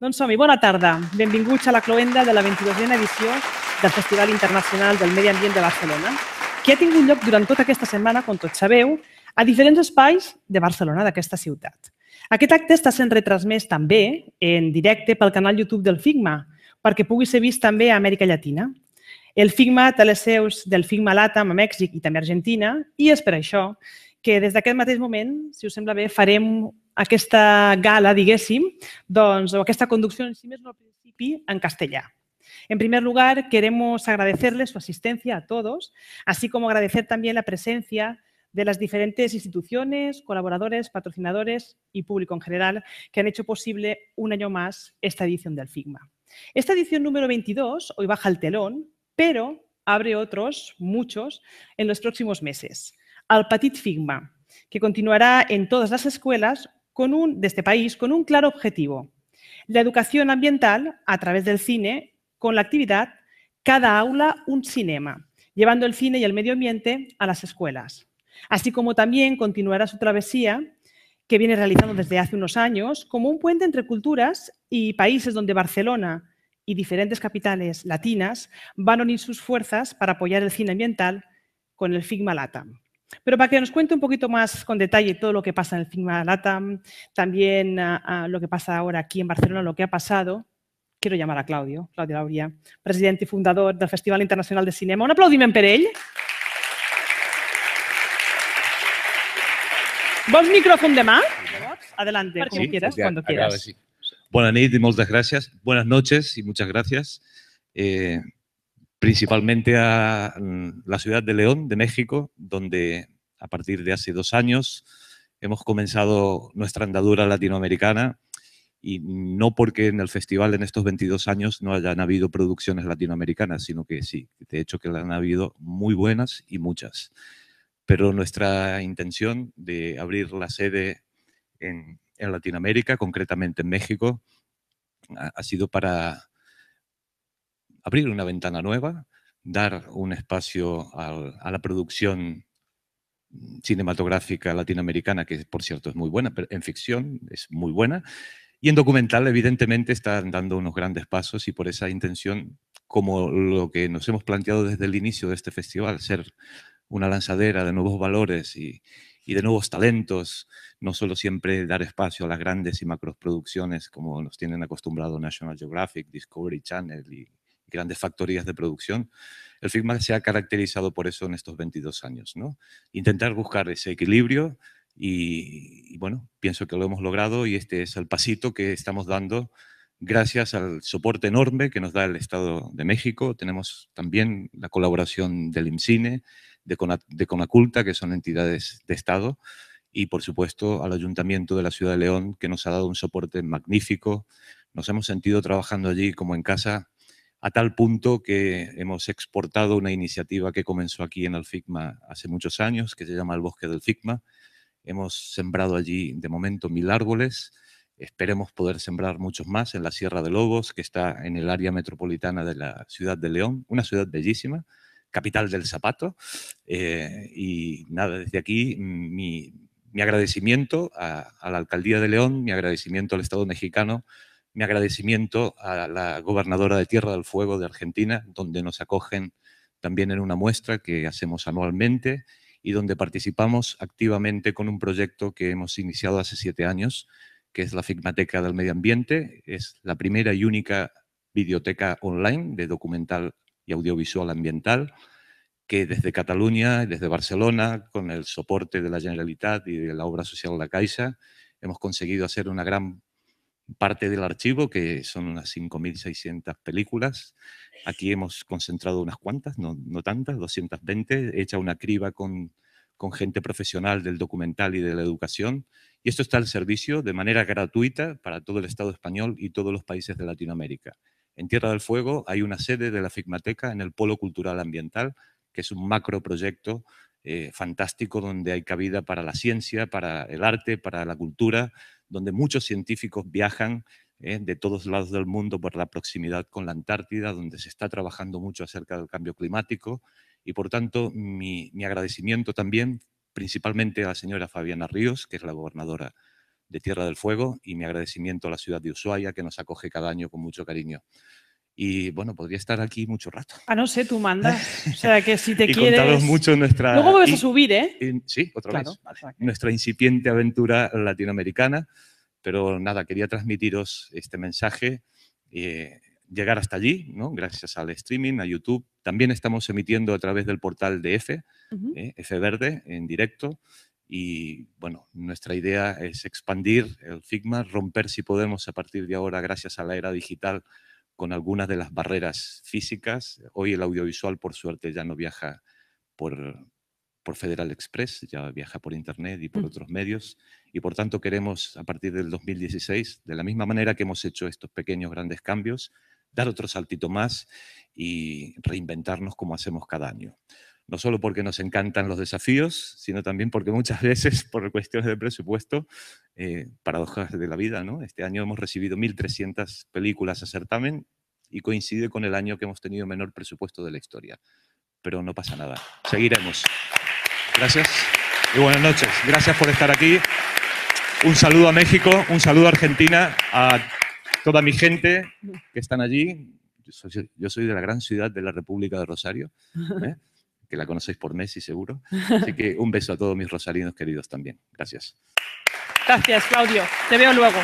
Doncs som-hi, bona tarda. Benvinguts a la cloenda de la 22a edició del Festival Internacional del Medi Ambient de Barcelona, que ha tingut lloc durant tota aquesta setmana, com tots sabeu, a diferents espais de Barcelona, d'aquesta ciutat. Aquest acte està sent retransmès també en directe pel canal YouTube del FIGMA, perquè pugui ser vist també a Amèrica Llatina. El FIGMA té les seus del FIGMA LATAM a Mèxic i també a Argentina, i és per això que des d'aquest mateix moment, si us sembla bé, farem aquesta gala, diguéssim, doncs, o aquesta conducción en sí mismo al principio en castellà. En primer lugar, queremos agradecerles su asistencia a todos, así como agradecer también la presencia de las diferentes instituciones, colaboradores, patrocinadores y público en general que han hecho posible un año más esta edición del FIGMA. Esta edición número 22 hoy baja el telón, pero abre otros, muchos, en los próximos meses. Al Petit FIGMA, que continuará en todas las escuelas con un, de este país con un claro objetivo. La educación ambiental a través del cine, con la actividad Cada aula un cinema, llevando el cine y el medio ambiente a las escuelas. Así como también continuará su travesía que viene realizando desde hace unos años como un puente entre culturas y países donde Barcelona y diferentes capitales latinas van a unir sus fuerzas para apoyar el cine ambiental con el FIGMA LATAM. Pero para que nos cuente un poquito más con detalle todo lo que pasa en el Cinema LATAM, también uh, lo que pasa ahora aquí en Barcelona, lo que ha pasado, quiero llamar a Claudio, Claudio Lauria, presidente y fundador del Festival Internacional de Cinema. Un aplaudiment per ell. Vols de más? Adelante, quieras, cuando quieras. Buenas noches y muchas gracias. Buenas noches y muchas gracias. Eh, principalmente a mm, la ciudad de León, de México, donde a partir de hace dos años hemos comenzado nuestra andadura latinoamericana y no porque en el festival en estos 22 años no hayan habido producciones latinoamericanas, sino que sí, de hecho que han habido muy buenas y muchas. Pero nuestra intención de abrir la sede en, Latinoamérica, concretamente en México, ha sido para abrir una ventana nueva, dar un espacio a la producción cinematográfica latinoamericana, que por cierto es muy buena, en ficción es muy buena, y en documental evidentemente están dando unos grandes pasos y por esa intención, como lo que nos hemos planteado desde el inicio de este festival, ser una lanzadera de nuevos valores y, de nuevos talentos, no solo siempre dar espacio a las grandes y producciones, como nos tienen acostumbrado National Geographic, Discovery Channel y grandes factorías de producción, el Figma se ha caracterizado por eso en estos 22 años. ¿no? Intentar buscar ese equilibrio y, bueno, pienso que lo hemos logrado y este es el pasito que estamos dando gracias al soporte enorme que nos da el Estado de México. Tenemos también la colaboración del IMCINE, de, de Conaculta, que son entidades de Estado, y por supuesto al Ayuntamiento de la Ciudad de León, que nos ha dado un soporte magnífico. Nos hemos sentido trabajando allí como en casa a tal punto que hemos exportado una iniciativa que comenzó aquí en el hace muchos años, que se llama El Bosque del figma Hemos sembrado allí de momento mil árboles. Esperemos poder sembrar muchos más en la Sierra de Lobos, que está en el área metropolitana de la ciudad de León, una ciudad bellísima, capital del zapato. Eh, y nada, desde aquí mi, agradecimiento a la Alcaldía de León, mi agradecimiento al Estado mexicano mi agradecimiento a la gobernadora de Tierra del Fuego de Argentina, donde nos acogen también en una muestra que hacemos anualmente y donde participamos activamente con un proyecto que hemos iniciado hace siete años, que es la Figmateca del Medio Ambiente. Es la primera y única biblioteca online de documental y audiovisual ambiental que desde Cataluña, y desde Barcelona, con el soporte de la Generalitat y de la obra social La Caixa, hemos conseguido hacer una gran parte del archivo, que son unas 5.600 películas. Aquí hemos concentrado unas cuantas, no, no tantas, 220. hecha una criba con, con gente profesional del documental y de la educación. Y esto está al servicio de manera gratuita para todo el Estado español y todos los países de Latinoamérica. En Tierra del Fuego hay una sede de la Figmateca en el Polo Cultural Ambiental, que es un macro proyecto eh, fantástico donde hay cabida para la ciencia, para el arte, para la cultura, donde muchos científicos viajan eh, de todos lados del mundo por la proximidad con la Antártida, donde se está trabajando mucho acerca del cambio climático. Y por tanto, mi, mi agradecimiento también principalmente a la señora Fabiana Ríos, que es la gobernadora de Tierra del Fuego, y mi agradecimiento a la ciudad de Ushuaia, que nos acoge cada año con mucho cariño. Y bueno, podría estar aquí mucho rato. Ah, no sé, tú mandas. O sea, que si te y quieres. mucho nuestra. Luego vas a subir, ¿eh? sí, otra vez. Nuestra incipiente aventura latinoamericana. Pero nada, quería transmitiros este mensaje. Eh, llegar hasta allí, ¿no? gracias al streaming, a YouTube. También estamos emitiendo a través del portal de EFE. EFE ¿eh? Verde, en directo. Y bueno, nuestra idea es expandir el Figma, romper si podemos a partir de ahora, gracias a la era digital, con algunas de las barreras físicas. Hoy el audiovisual, por suerte, ya no viaja por, Federal Express, ya viaja por Internet y por mm. otros medios. Y por tanto queremos, a partir del 2016, de la misma manera que hemos hecho estos pequeños grandes cambios, dar otro saltito más y reinventarnos como hacemos cada año no solo porque nos encantan los desafíos, sino también porque muchas veces, por cuestiones de presupuesto, eh, paradojas de la vida, ¿no? Este año hemos recibido 1.300 películas a certamen y coincide con el año que hemos tenido menor presupuesto de la historia. Pero no pasa nada, seguiremos. Gracias y buenas noches. Gracias por estar aquí. Un saludo a México, un saludo a Argentina, a toda mi gente que están allí. Yo soy, yo soy de la gran ciudad de la República de Rosario. ¿eh? que la conocéis por Messi seguro. Así que un beso a todos mis rosarinos queridos también. Gracias. Gracias, Claudio. Te veo luego.